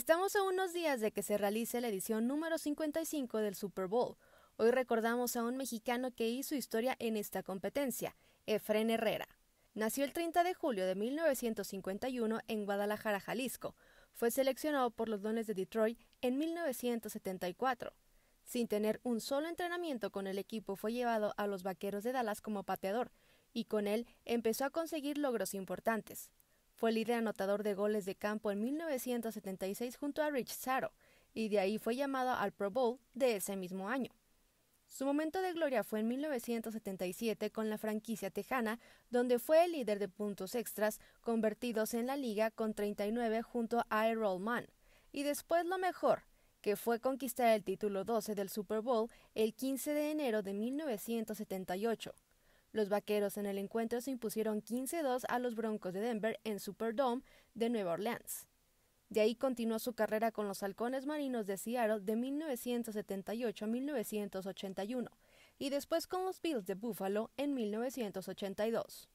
Estamos a unos días de que se realice la edición número 55 del Super Bowl. Hoy recordamos a un mexicano que hizo historia en esta competencia, Efren Herrera. Nació el 30 de julio de 1951 en Guadalajara, Jalisco. Fue seleccionado por los Dones de Detroit en 1974. Sin tener un solo entrenamiento con el equipo, fue llevado a los Vaqueros de Dallas como pateador, y con él empezó a conseguir logros importantes. Fue líder anotador de goles de campo en 1976 junto a Rich Saro, y de ahí fue llamado al Pro Bowl de ese mismo año. Su momento de gloria fue en 1977 con la franquicia tejana, donde fue el líder de puntos extras convertidos en la liga con 39 junto a Errol Mann. Y después lo mejor, que fue conquistar el título 12 del Super Bowl el 15 de enero de 1978. Los vaqueros en el encuentro se impusieron 15-2 a los Broncos de Denver en Superdome de Nueva Orleans. De ahí continuó su carrera con los Halcones Marinos de Seattle de 1978 a 1981 y después con los Bills de Buffalo en 1982.